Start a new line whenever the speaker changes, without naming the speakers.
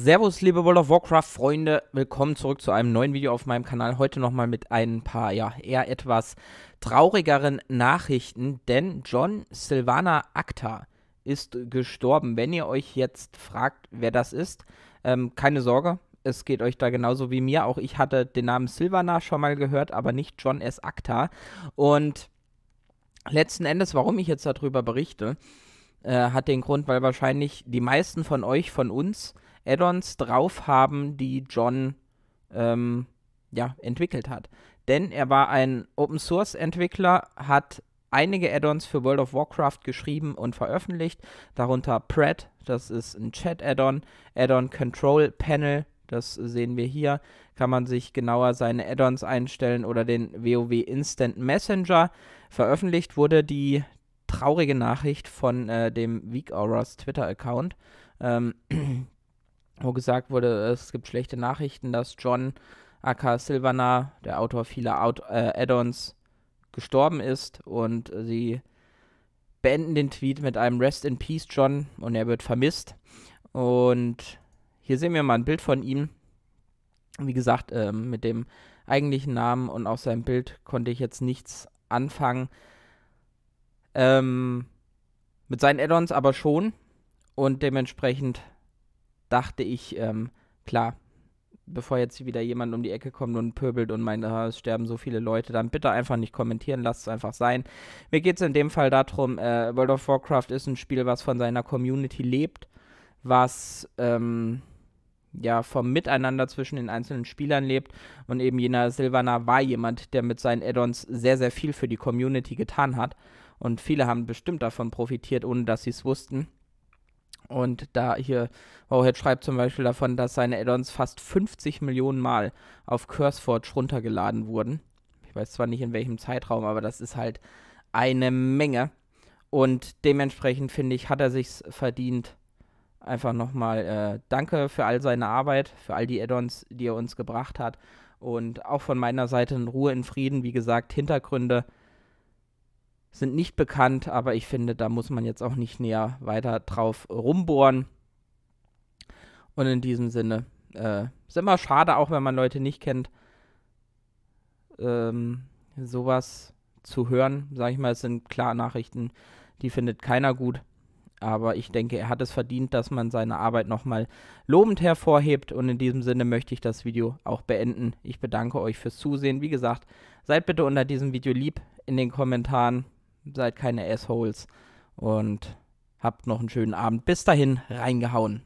Servus, liebe World of Warcraft-Freunde, willkommen zurück zu einem neuen Video auf meinem Kanal. Heute nochmal mit ein paar, ja, eher etwas traurigeren Nachrichten, denn John Silvana Acta ist gestorben. Wenn ihr euch jetzt fragt, wer das ist, ähm, keine Sorge, es geht euch da genauso wie mir. Auch ich hatte den Namen Silvana schon mal gehört, aber nicht John S. Acta. Und letzten Endes, warum ich jetzt darüber berichte, äh, hat den Grund, weil wahrscheinlich die meisten von euch, von uns, Add-ons drauf haben, die John ähm, ja, entwickelt hat. Denn er war ein Open-Source-Entwickler, hat einige Add-ons für World of Warcraft geschrieben und veröffentlicht, darunter Pred, das ist ein Chat-Add-on, Add-on Control Panel, das sehen wir hier, kann man sich genauer seine Add-ons einstellen oder den WoW Instant Messenger. Veröffentlicht wurde die traurige Nachricht von äh, dem Weak Auras Twitter-Account. Ähm, wo gesagt wurde, es gibt schlechte Nachrichten, dass John AK Silvana, der Autor vieler Out äh, Add-ons, gestorben ist und sie beenden den Tweet mit einem Rest in Peace John und er wird vermisst. Und hier sehen wir mal ein Bild von ihm. Wie gesagt, äh, mit dem eigentlichen Namen und auch seinem Bild konnte ich jetzt nichts anfangen. Ähm, mit seinen Add-ons aber schon. Und dementsprechend dachte ich, ähm, klar, bevor jetzt wieder jemand um die Ecke kommt und pöbelt und meint, ah, es sterben so viele Leute, dann bitte einfach nicht kommentieren, lasst es einfach sein. Mir geht es in dem Fall darum, äh, World of Warcraft ist ein Spiel, was von seiner Community lebt, was ähm, ja vom Miteinander zwischen den einzelnen Spielern lebt und eben jener Silvana war jemand, der mit seinen Add-ons sehr, sehr viel für die Community getan hat und viele haben bestimmt davon profitiert, ohne dass sie es wussten. Und da hier Wowhead schreibt zum Beispiel davon, dass seine Addons fast 50 Millionen Mal auf CurseForge runtergeladen wurden. Ich weiß zwar nicht in welchem Zeitraum, aber das ist halt eine Menge. Und dementsprechend finde ich, hat er sich's verdient. Einfach nochmal äh, Danke für all seine Arbeit, für all die Addons, die er uns gebracht hat. Und auch von meiner Seite in Ruhe, in Frieden. Wie gesagt, Hintergründe sind nicht bekannt, aber ich finde, da muss man jetzt auch nicht näher weiter drauf rumbohren. Und in diesem Sinne, äh, ist immer schade, auch wenn man Leute nicht kennt, ähm, sowas zu hören. Sag ich mal, es sind klar Nachrichten, die findet keiner gut. Aber ich denke, er hat es verdient, dass man seine Arbeit nochmal lobend hervorhebt. Und in diesem Sinne möchte ich das Video auch beenden. Ich bedanke euch fürs Zusehen. Wie gesagt, seid bitte unter diesem Video lieb in den Kommentaren seid keine Assholes und habt noch einen schönen Abend. Bis dahin, reingehauen.